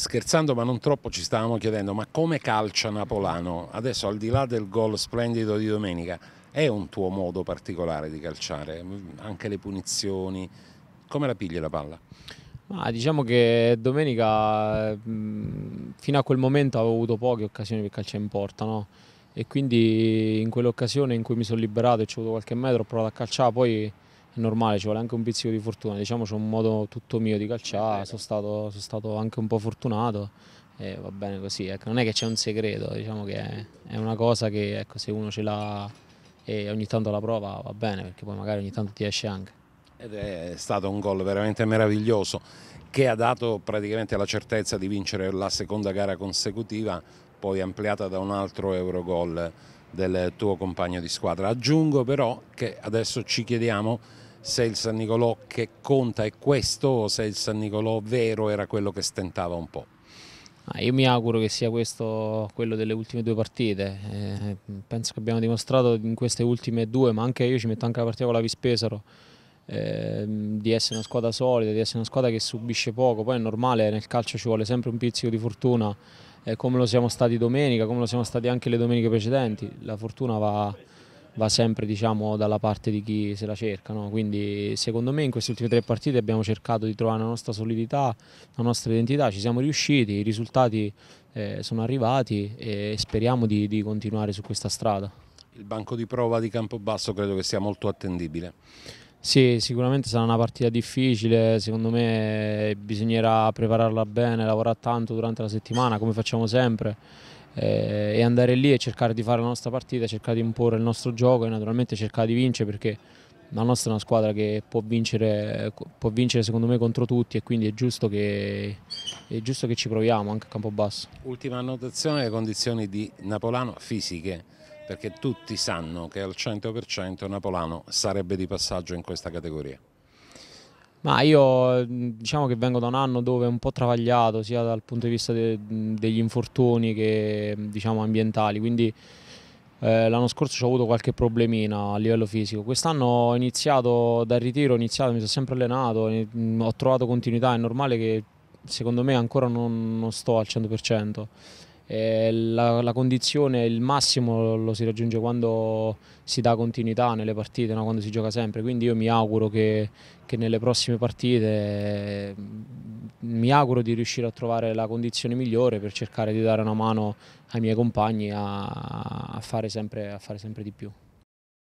scherzando ma non troppo ci stavamo chiedendo ma come calcia Napolano adesso al di là del gol splendido di domenica è un tuo modo particolare di calciare anche le punizioni come la pigli la palla? Ma diciamo che domenica mm, fino a quel momento avevo avuto poche occasioni per calciare in porta no? e quindi in quell'occasione in cui mi sono liberato e ci ho avuto qualche metro ho provato a calciare poi è normale, ci vuole anche un pizzico di fortuna, diciamo c'è un modo tutto mio di calciare, sono stato, sono stato anche un po' fortunato e va bene così, ecco, non è che c'è un segreto, diciamo che è, è una cosa che ecco, se uno ce l'ha e ogni tanto la prova va bene perché poi magari ogni tanto ti esce anche. Ed è stato un gol veramente meraviglioso che ha dato praticamente la certezza di vincere la seconda gara consecutiva poi ampliata da un altro Eurogol del tuo compagno di squadra. Aggiungo però che adesso ci chiediamo se il San Nicolò che conta è questo o se il San Nicolò vero era quello che stentava un po'. Ah, io mi auguro che sia questo quello delle ultime due partite, eh, penso che abbiamo dimostrato in queste ultime due, ma anche io ci metto anche la partita con la Vispesaro, Ehm, di essere una squadra solida, di essere una squadra che subisce poco, poi è normale, nel calcio ci vuole sempre un pizzico di fortuna, eh, come lo siamo stati domenica, come lo siamo stati anche le domeniche precedenti, la fortuna va, va sempre diciamo, dalla parte di chi se la cerca, no? quindi secondo me in queste ultime tre partite abbiamo cercato di trovare la nostra solidità, la nostra identità, ci siamo riusciti, i risultati eh, sono arrivati e speriamo di, di continuare su questa strada. Il banco di prova di Campobasso credo che sia molto attendibile. Sì, sicuramente sarà una partita difficile, secondo me eh, bisognerà prepararla bene, lavorare tanto durante la settimana come facciamo sempre eh, e andare lì e cercare di fare la nostra partita, cercare di imporre il nostro gioco e naturalmente cercare di vincere perché la nostra è una squadra che può vincere, può vincere secondo me contro tutti e quindi è giusto che, è giusto che ci proviamo anche a campo basso. Ultima annotazione, le condizioni di Napolano fisiche perché tutti sanno che al 100% Napolano sarebbe di passaggio in questa categoria. Ma io diciamo che vengo da un anno dove è un po' travagliato sia dal punto di vista de degli infortuni che diciamo, ambientali, quindi eh, l'anno scorso ho avuto qualche problemina a livello fisico. Quest'anno ho iniziato dal ritiro, ho iniziato, mi sono sempre allenato, ho trovato continuità, è normale che secondo me ancora non, non sto al 100%. Eh, la, la, condizione, il massimo lo si raggiunge quando si dà continuità nelle partite, no? quando si gioca sempre, quindi io mi auguro che, che nelle prossime partite mm, mi auguro di riuscire a trovare la condizione migliore per cercare di dare una mano ai miei compagni a, a, fare, sempre, a fare sempre di più.